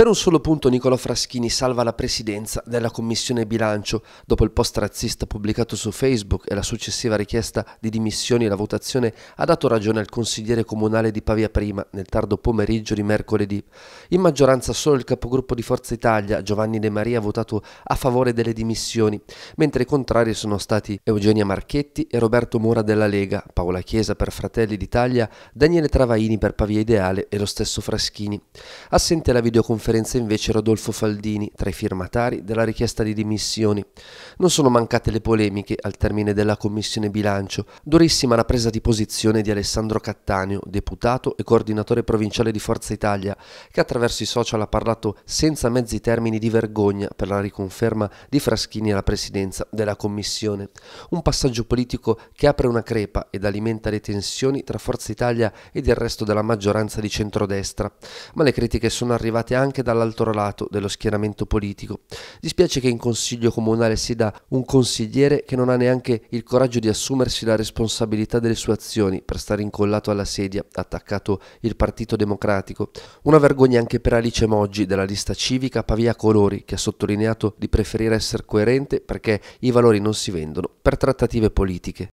Per un solo punto Nicola Fraschini salva la presidenza della Commissione Bilancio. Dopo il post razzista pubblicato su Facebook e la successiva richiesta di dimissioni, la votazione ha dato ragione al consigliere comunale di Pavia Prima nel tardo pomeriggio di mercoledì. In maggioranza solo il capogruppo di Forza Italia, Giovanni De Maria, ha votato a favore delle dimissioni, mentre i contrari sono stati Eugenia Marchetti e Roberto Mura della Lega, Paola Chiesa per Fratelli d'Italia, Daniele Travaini per Pavia Ideale e lo stesso Fraschini. Assente la videoconferenza conferenza invece Rodolfo Faldini, tra i firmatari della richiesta di dimissioni. Non sono mancate le polemiche al termine della commissione bilancio, durissima la presa di posizione di Alessandro Cattaneo, deputato e coordinatore provinciale di Forza Italia, che attraverso i social ha parlato senza mezzi termini di vergogna per la riconferma di Fraschini alla presidenza della commissione. Un passaggio politico che apre una crepa ed alimenta le tensioni tra Forza Italia ed il resto della maggioranza di centrodestra. Ma le critiche sono arrivate anche anche dall'altro lato dello schieramento politico. Dispiace che in consiglio comunale sieda un consigliere che non ha neanche il coraggio di assumersi la responsabilità delle sue azioni per stare incollato alla sedia, attaccato il Partito Democratico. Una vergogna anche per Alice Moggi della lista civica Pavia Colori che ha sottolineato di preferire essere coerente perché i valori non si vendono per trattative politiche.